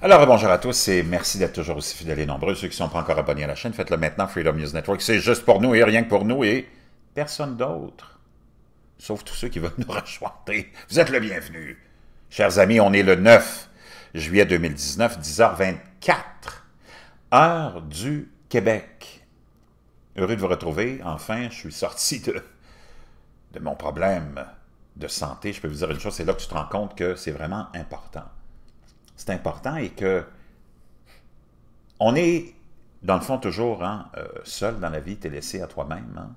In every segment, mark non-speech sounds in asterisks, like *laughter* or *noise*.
Alors, bonjour à tous et merci d'être toujours aussi fidèles et nombreux. Ceux qui ne sont pas encore abonnés à la chaîne, faites-le maintenant, Freedom News Network. C'est juste pour nous et rien que pour nous et personne d'autre. Sauf tous ceux qui veulent *laughs* nous rejoindre. Vous êtes le bienvenu. Chers amis, on est le 9 juillet 2019, 10h24, heure du Québec. Heureux de vous retrouver. Enfin, je suis sorti de, de mon problème de santé. Je peux vous dire une chose, c'est là que tu te rends compte que c'est vraiment important c'est important et que on est, dans le fond, toujours hein, euh, seul dans la vie, Tu es laissé à toi-même. Hein.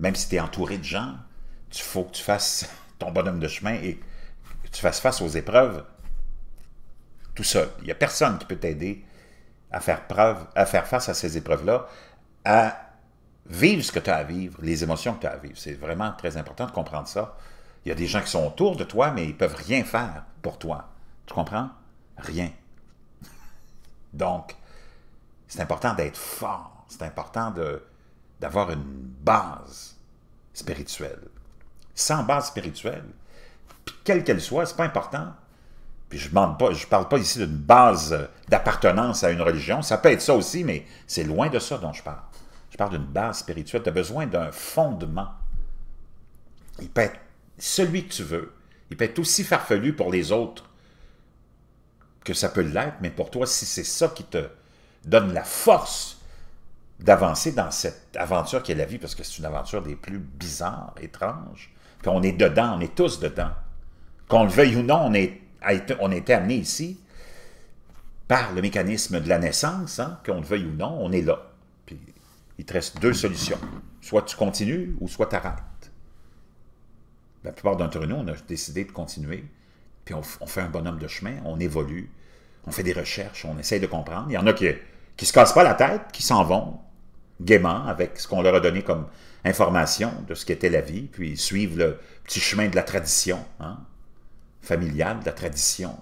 Même si tu es entouré de gens, tu faut que tu fasses *laughs* ton bonhomme de chemin et que tu fasses face aux épreuves tout seul. Il n'y a personne qui peut t'aider à faire preuve, à faire face à ces épreuves-là, à vivre ce que tu as à vivre, les émotions que tu as à vivre. C'est vraiment très important de comprendre ça. Il y a des gens qui sont autour de toi, mais ils ne peuvent rien faire pour toi. Tu comprends? rien. Donc, c'est important d'être fort, c'est important d'avoir une base spirituelle. Sans base spirituelle, quelle qu'elle soit, c'est pas important. Puis je ne parle pas ici d'une base d'appartenance à une religion. Ça peut être ça aussi, mais c'est loin de ça dont je parle. Je parle d'une base spirituelle. Tu as besoin d'un fondement. Il peut être celui que tu veux. Il peut être aussi farfelu pour les autres que ça peut l'être, mais pour toi, si c'est ça qui te donne la force d'avancer dans cette aventure qu'est la vie, parce que c'est une aventure des plus bizarres, étranges, qu'on on est dedans, on est tous dedans. Qu'on le veuille ou non, on, est, on a été amené ici par le mécanisme de la naissance, hein, qu'on le veuille ou non, on est là. Puis il te reste deux solutions. Soit tu continues ou soit tu arrêtes. La plupart d'entre nous, on a décidé de continuer on, fait un bonhomme de chemin, on évolue, on fait des recherches, on essaye de comprendre. Il y en a qui ne se cassent pas la tête, qui s'en vont gaiement avec ce qu'on leur a donné comme information de ce qu'était la vie, puis ils suivent le petit chemin de la tradition hein, familiale, de la tradition,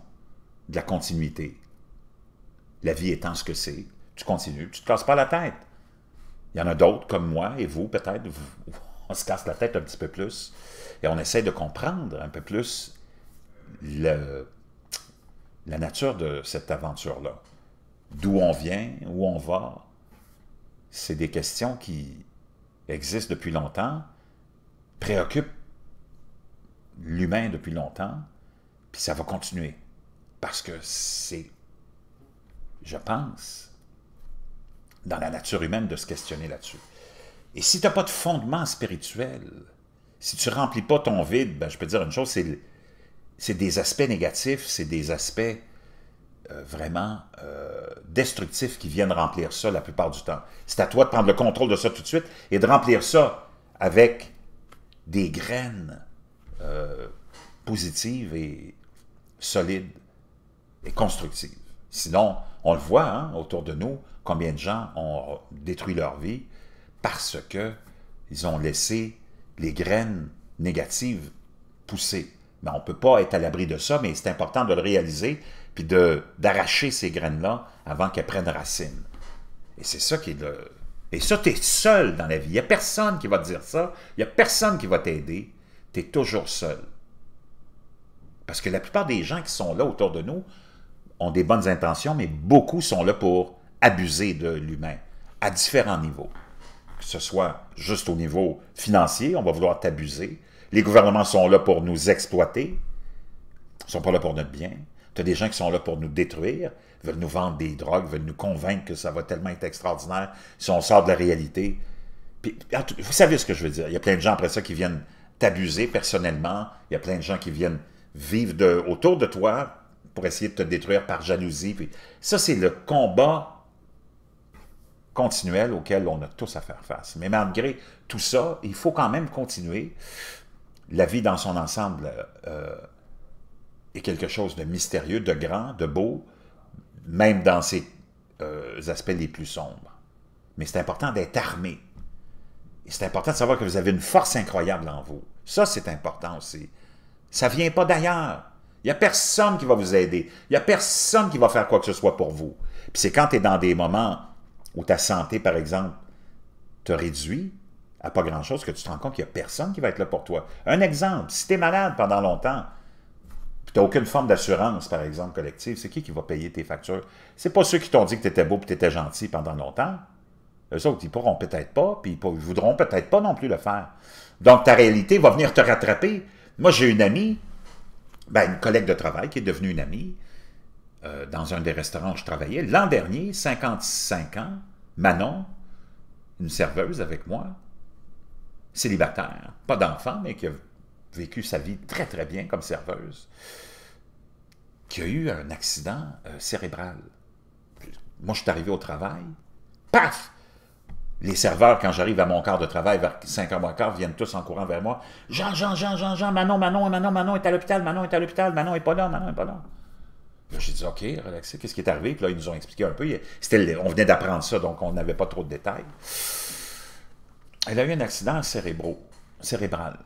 de la continuité. La vie étant ce que c'est, tu continues, tu ne te casses pas la tête. Il y en a d'autres comme moi et vous, peut-être, *laughs* on se casse la tête un petit peu plus et on essaie de comprendre un peu plus la nature de cette aventure-là. D'où on vient, où on va, c'est des questions qui existent depuis longtemps, préoccupent l'humain depuis longtemps, puis ça va continuer. Parce que c'est, je pense, dans la nature humaine de se questionner là-dessus. Et si tu n'as pas de fondement spirituel, si tu remplis pas ton vide, ben je peux dire une chose, c'est c'est des aspects négatifs, c'est des aspects euh, vraiment euh, destructifs qui viennent remplir ça la plupart du temps. C'est à toi de prendre le contrôle de ça tout de suite et de remplir ça avec des graines euh, positives et solides et constructives. Sinon, on le voit hein, autour de nous, combien de gens ont détruit leur vie parce qu'ils ont laissé les graines négatives pousser on ne peut pas être à l'abri de ça, mais c'est important de le réaliser, puis d'arracher ces graines-là avant qu'elles prennent racine. Et c'est ça qui est le... Et ça, tu es seul dans la vie. Il n'y a personne qui va te dire ça. Il n'y a personne qui va t'aider. Tu es toujours seul. Parce que la plupart des gens qui sont là autour de nous ont des bonnes intentions, mais beaucoup sont là pour abuser de l'humain à différents niveaux. Que ce soit juste au niveau financier, on va vouloir t'abuser. Les gouvernements sont là pour nous exploiter, ne sont pas là pour notre bien. Tu as des gens qui sont là pour nous détruire, veulent nous vendre des drogues, veulent nous convaincre que ça va tellement être extraordinaire si on sort de la réalité. vous savez ce que je veux dire. Il y a plein de gens après ça qui viennent t'abuser personnellement. Il y a plein de gens qui viennent vivre autour de toi pour essayer de te détruire par jalousie. ça, c'est le combat continuel auquel on a tous à faire face. Mais malgré tout ça, il faut quand même continuer la vie dans son ensemble euh, euh, est quelque chose de mystérieux, de grand, de beau, même dans ses euh, aspects les plus sombres. Mais c'est important d'être armé. c'est important de savoir que vous avez une force incroyable en vous. Ça, c'est important aussi. Ça ne vient pas d'ailleurs. Il n'y a personne qui va vous aider. Il n'y a personne qui va faire quoi que ce soit pour vous. Puis c'est quand tu es dans des moments où ta santé, par exemple, te réduit, à pas grand-chose que tu te rends compte qu'il n'y a personne qui va être là pour toi. Un exemple, si tu es malade pendant longtemps, tu n'as aucune forme d'assurance, par exemple, collective, c'est qui qui va payer tes factures? C'est pas ceux qui t'ont dit que tu étais beau et que tu étais gentil pendant longtemps. Eux autres, ils pourront peut-être pas, puis ils voudront peut-être pas non plus le faire. Donc, ta réalité va venir te rattraper. Moi, j'ai une amie, ben, une collègue de travail qui est devenue une amie, euh, dans un des restaurants où je travaillais. L'an dernier, 55 ans, Manon, une serveuse avec moi, célibataire, pas d'enfant, mais qui a vécu sa vie très très bien comme serveuse, qui a eu un accident euh, cérébral. Moi, je suis arrivé au travail, paf! Les serveurs, quand j'arrive à mon quart de travail vers 5 h moins quart, viennent tous en courant vers moi. Jean, Jean, Jean, Jean, Jean, Manon, Manon, Manon, Manon est à l'hôpital, Manon est à l'hôpital, Manon est pas là, Manon est pas là. Là, j'ai dit, OK, relaxé, qu'est-ce qui est arrivé? Puis là, ils nous ont expliqué un peu. C'était, on venait d'apprendre ça, donc on n'avait pas trop de détails. Elle a eu un accident cérébral.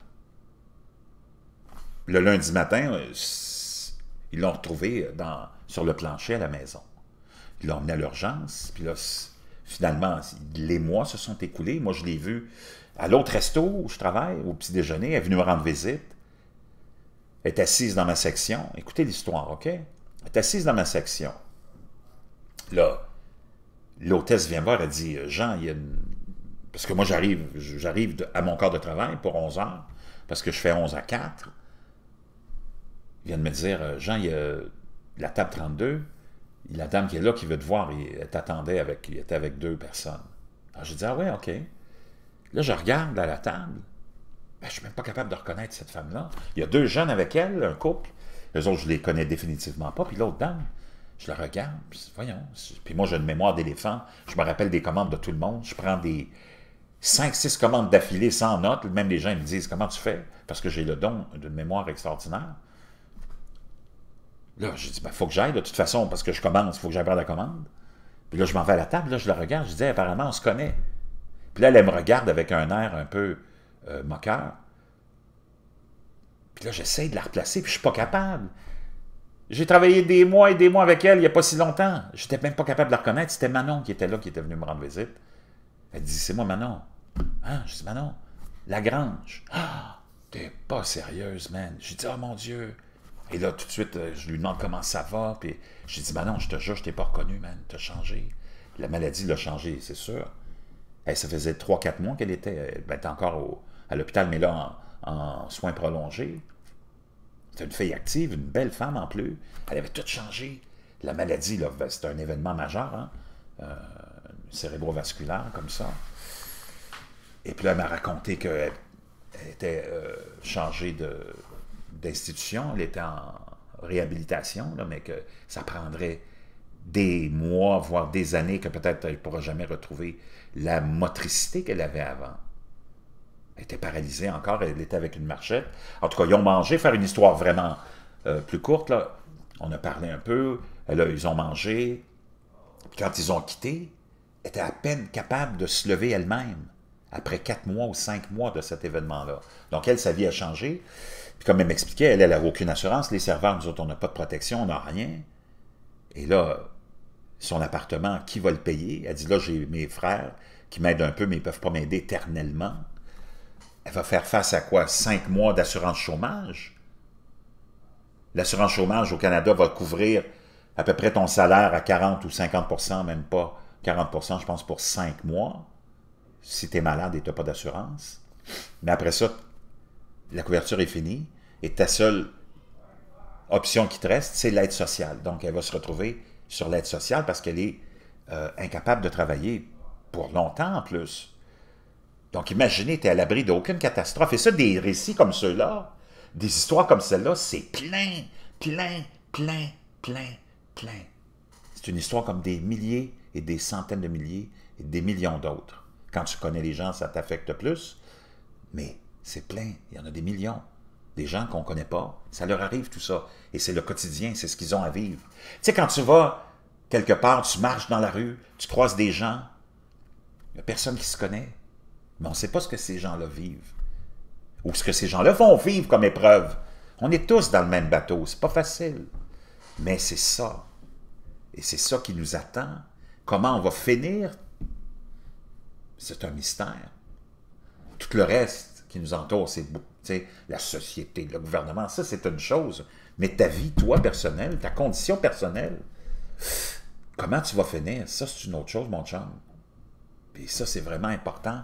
Le lundi matin, euh, ils l'ont retrouvée euh, sur le plancher à la maison. Ils l'ont emmenée à l'urgence, puis là, finalement, les mois se sont écoulés. Moi, je l'ai vu à l'autre resto où je travaille, au petit déjeuner. Elle est venue me rendre visite. Elle est assise dans ma section. Écoutez l'histoire, OK? Elle est assise dans ma section. Là, l'hôtesse vient voir, elle dit euh, Jean, il y a une parce que moi, j'arrive j'arrive à mon corps de travail pour 11 heures, parce que je fais 11 à 4. Ils viennent me dire, euh, Jean, il y a la table 32, la dame qui est là, qui veut te voir, elle t'attendait avec, il était avec deux personnes. Alors, je dis, ah ouais, OK. Là, je regarde à la table, ben, je ne suis même pas capable de reconnaître cette femme-là. Il y a deux jeunes avec elle, un couple. Les autres, je les connais définitivement pas. Puis l'autre dame, je la regarde, voyons. Puis moi, j'ai une mémoire d'éléphant. Je me rappelle des commandes de tout le monde. Je prends des, 5, six commandes d'affilée sans notes. Même les gens me disent Comment tu fais Parce que j'ai le don d'une mémoire extraordinaire. Là, je dis Il ben, faut que j'aille de toute façon, parce que je commence, il faut que j'aille prendre la commande. Puis là, je m'en vais à la table, là, je la regarde, je dis Apparemment, on se connaît. Puis là, elle, me regarde avec un air un peu euh, moqueur. Puis là, j'essaie de la replacer, puis je ne suis pas capable. J'ai travaillé des mois et des mois avec elle il n'y a pas si longtemps. J'étais même pas capable de la reconnaître. C'était Manon qui était là, qui était venue me rendre visite. Elle dit, c'est moi Manon. Hein? Je dis, ben la grange. Ah, t'es pas sérieuse, man. J'ai dit, oh mon Dieu. Et là, tout de suite, euh, je lui demande comment ça va. Puis dis dit, ben non, je te jure, je t'ai pas reconnu, man. T'as changé. La maladie l'a changé, c'est sûr. Elle, ça faisait 3-4 mois qu'elle était. Elle euh, ben, était encore à l'hôpital, mais là, en, soins prolongés. C'était une fille active, une belle femme en plus. Elle avait tout changé. La maladie, c'était un événement majeur, hein? Euh, cérébrovasculaire, comme ça. Et puis elle m'a raconté qu'elle était euh, changée d'institution, elle était en réhabilitation, mais que ça prendrait des mois, voire des années, que peut-être elle ne pourra jamais retrouver la motricité qu'elle avait avant. Elle était paralysée encore, elle était avec une marchette. En tout cas, ils ont mangé, faire une histoire vraiment euh, plus courte, là, on a parlé un peu, là, ils ont mangé, puis quand ils ont quitté, elle était à peine capable de se lever elle-même après quatre mois ou cinq mois de cet événement-là. Donc, elle, sa vie a changé. Puis comme elle m'expliquait, elle, elle n'a aucune assurance. Les serveurs, nous autres, on n'a pas de protection, on n'a rien. Et là, son appartement, qui va le payer? Elle dit, là, j'ai mes frères qui m'aident un peu, mais ils ne peuvent pas m'aider éternellement. Elle va faire face à quoi? Cinq mois d'assurance chômage? L'assurance chômage au Canada va couvrir à peu près ton salaire à 40 ou 50 même pas 40 je pense, pour cinq mois si tu es malade et tu n'as pas d'assurance. Mais après ça, la couverture est finie et ta seule option qui te reste, c'est l'aide sociale. Donc, elle va se retrouver sur l'aide sociale parce qu'elle est euh, incapable de travailler pour longtemps en plus. Donc, imaginez, tu es à l'abri d'aucune catastrophe. Et ça, des récits comme ceux-là, des histoires comme celles là c'est plein, plein, plein, plein, plein. C'est une histoire comme des milliers et des centaines de milliers et des millions d'autres. Quand tu connais les gens, ça t'affecte plus. Mais c'est plein, il y en a des millions. Des gens qu'on ne connaît pas, ça leur arrive tout ça. Et c'est le quotidien, c'est ce qu'ils ont à vivre. Tu sais, quand tu vas quelque part, tu marches dans la rue, tu croises des gens, il n'y a personne qui se connaît. Mais on ne sait pas ce que ces gens-là vivent. Ou ce que ces gens-là vont vivre comme épreuve. On est tous dans le même bateau, c'est pas facile. Mais c'est ça. Et c'est ça qui nous attend. Comment on va finir c'est un mystère. Tout le reste qui nous entoure, c'est la société, le gouvernement, ça c'est une chose. Mais ta vie, toi, personnelle, ta condition personnelle, comment tu vas finir, ça c'est une autre chose, mon chum. Et ça, c'est vraiment important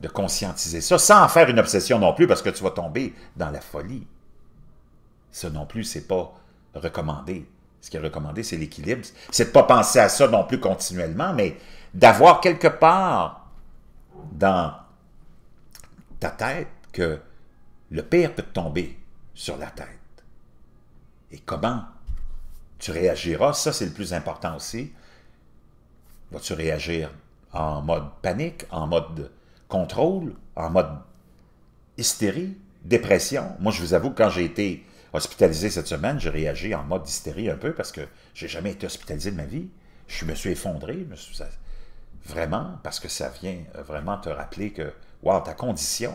de conscientiser ça, sans en faire une obsession non plus, parce que tu vas tomber dans la folie. Ça non plus, c'est pas recommandé. Ce qui est recommandé, c'est l'équilibre. C'est de pas penser à ça non plus continuellement, mais d'avoir quelque part dans ta tête que le pire peut te tomber sur la tête. Et comment tu réagiras, ça c'est le plus important aussi. Vas-tu réagir en mode panique, en mode contrôle, en mode hystérie, dépression? Moi, je vous avoue, quand j'ai été hospitalisé cette semaine, j'ai réagi en mode hystérie un peu parce que j'ai jamais été hospitalisé de ma vie. Je me suis effondré, je me suis Vraiment, parce que ça vient euh, vraiment te rappeler que, wow, ta condition,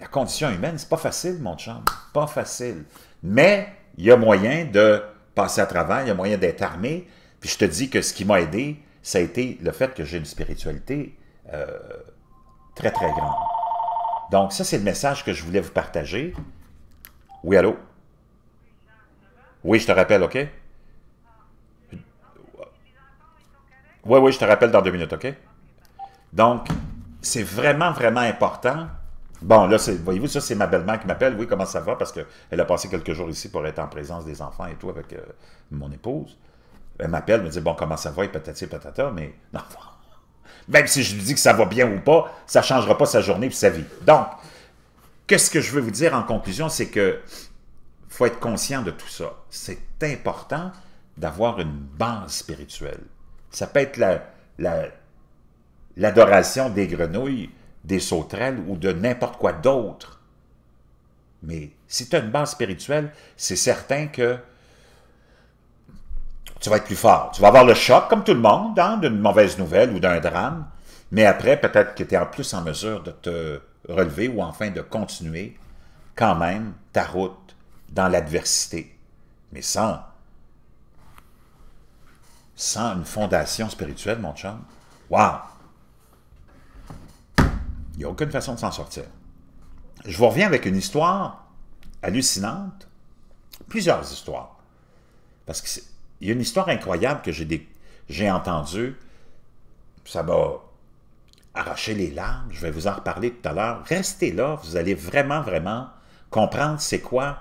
la condition humaine, c'est pas facile, mon chum, pas facile. Mais il y a moyen de passer à travers, il y a moyen d'être armé. Puis je te dis que ce qui m'a aidé, ça a été le fait que j'ai une spiritualité euh, très, très grande. Donc, ça, c'est le message que je voulais vous partager. Oui, allô? Oui, je te rappelle, OK? Oui, oui, je te rappelle dans deux minutes, OK? Donc, c'est vraiment, vraiment important. Bon, là, voyez-vous, ça, c'est ma belle-mère qui m'appelle. Oui, comment ça va? Parce qu'elle a passé quelques jours ici pour être en présence des enfants et tout avec euh, mon épouse. Elle m'appelle, me dit, bon, comment ça va? Et patati, patata, mais *laughs* non. Même si je lui dis que ça va bien ou pas, ça ne changera pas sa journée et sa vie. Donc, qu'est-ce que je veux vous dire en conclusion? C'est que faut être conscient de tout ça. C'est important d'avoir une base spirituelle. Ça peut être l'adoration des grenouilles, des sauterelles ou de n'importe quoi d'autre. Mais si tu as une base spirituelle, c'est certain que tu vas être plus fort. Tu vas avoir le choc, comme tout le monde, dans hein, d'une mauvaise nouvelle ou d'un drame, mais après, peut-être que tu es en plus en mesure de te relever ou enfin de continuer quand même ta route dans l'adversité, mais sans sans une fondation spirituelle, mon chum, waouh! Il n'y a aucune façon de s'en sortir. Je vous reviens avec une histoire hallucinante, plusieurs histoires, parce qu'il y a une histoire incroyable que j'ai entendue, ça m'a arraché les larmes, je vais vous en reparler tout à l'heure. Restez là, vous allez vraiment, vraiment comprendre c'est quoi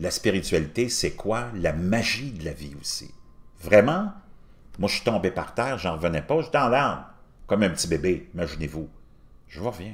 la spiritualité, c'est quoi la magie de la vie aussi. Vraiment, moi, je suis tombé par terre, j'en revenais pas, je suis dans comme un petit bébé, imaginez-vous. Je reviens.